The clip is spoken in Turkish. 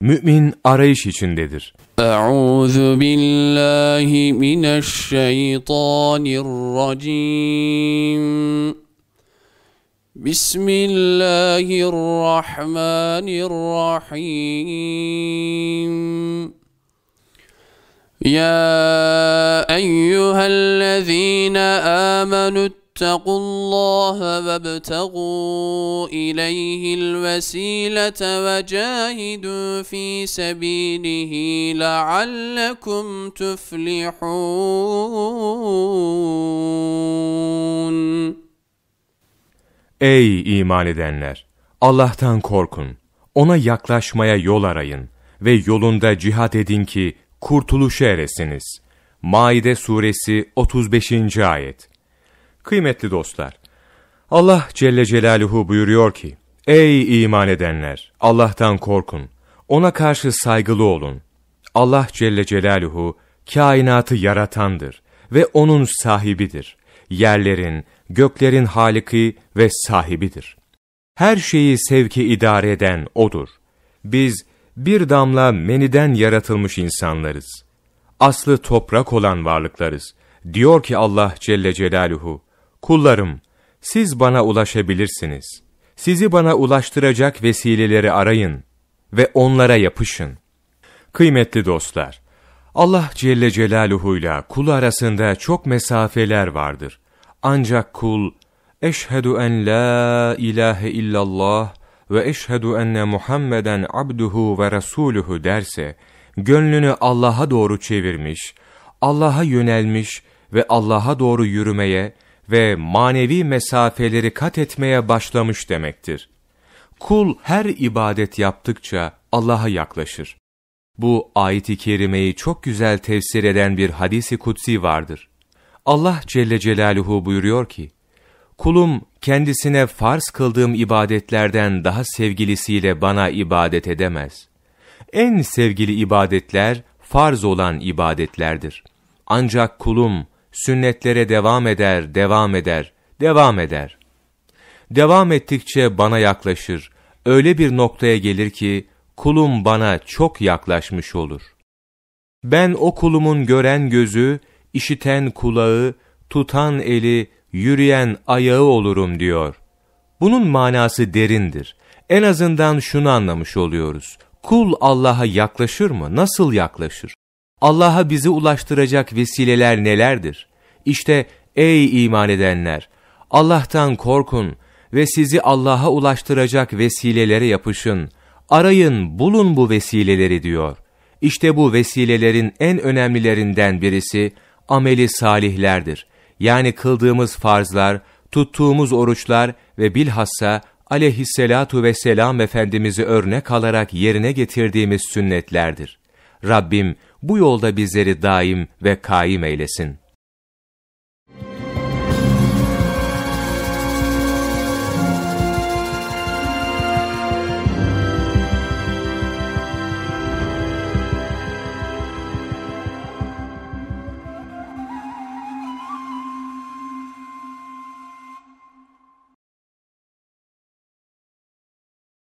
Mümin arayış içindedir. Euzu billahi mineşşeytanirracim. Bismillahirrahmanirrahim. Ya eyyühellezine amenüt فاتقوا الله وابتغوا اليه الوسيله وجاهدوا في سبيله لعلكم تفلحون Ey iman edenler Allah'tan korkun ona yaklaşmaya yol arayın ve yolunda cihat edin ki kurtuluşa eresiniz. Maide suresi 35. ayet Kıymetli dostlar, Allah Celle Celaluhu buyuruyor ki, Ey iman edenler! Allah'tan korkun, O'na karşı saygılı olun. Allah Celle Celaluhu, kainatı yaratandır ve O'nun sahibidir. Yerlerin, göklerin haliki ve sahibidir. Her şeyi sevki idare eden O'dur. Biz, bir damla meniden yaratılmış insanlarız. Aslı toprak olan varlıklarız. Diyor ki Allah Celle Celaluhu, Kullarım, siz bana ulaşabilirsiniz. Sizi bana ulaştıracak vesileleri arayın ve onlara yapışın. Kıymetli dostlar, Allah Celle Celaluhu ile kul arasında çok mesafeler vardır. Ancak kul, Eşhedü en la ilahe illallah ve eşhedü enne Muhammeden abduhu ve resuluhu derse, gönlünü Allah'a doğru çevirmiş, Allah'a yönelmiş ve Allah'a doğru yürümeye, ve manevi mesafeleri kat etmeye başlamış demektir. Kul her ibadet yaptıkça Allah'a yaklaşır. Bu ayet-i kerimeyi çok güzel tefsir eden bir hadisi kutsi vardır. Allah Celle Celaluhu buyuruyor ki, Kulum kendisine farz kıldığım ibadetlerden daha sevgilisiyle bana ibadet edemez. En sevgili ibadetler farz olan ibadetlerdir. Ancak kulum sünnetlere devam eder, devam eder, devam eder. Devam ettikçe bana yaklaşır, öyle bir noktaya gelir ki, kulum bana çok yaklaşmış olur. Ben o kulumun gören gözü, işiten kulağı, tutan eli, yürüyen ayağı olurum diyor. Bunun manası derindir. En azından şunu anlamış oluyoruz. Kul Allah'a yaklaşır mı? Nasıl yaklaşır? Allah'a bizi ulaştıracak vesileler nelerdir? İşte ey iman edenler! Allah'tan korkun ve sizi Allah'a ulaştıracak vesilelere yapışın. Arayın, bulun bu vesileleri diyor. İşte bu vesilelerin en önemlilerinden birisi ameli salihlerdir. Yani kıldığımız farzlar, tuttuğumuz oruçlar ve bilhassa aleyhisselatu vesselam Efendimiz'i örnek alarak yerine getirdiğimiz sünnetlerdir. Rabbim bu yolda bizleri daim ve kaim eylesin.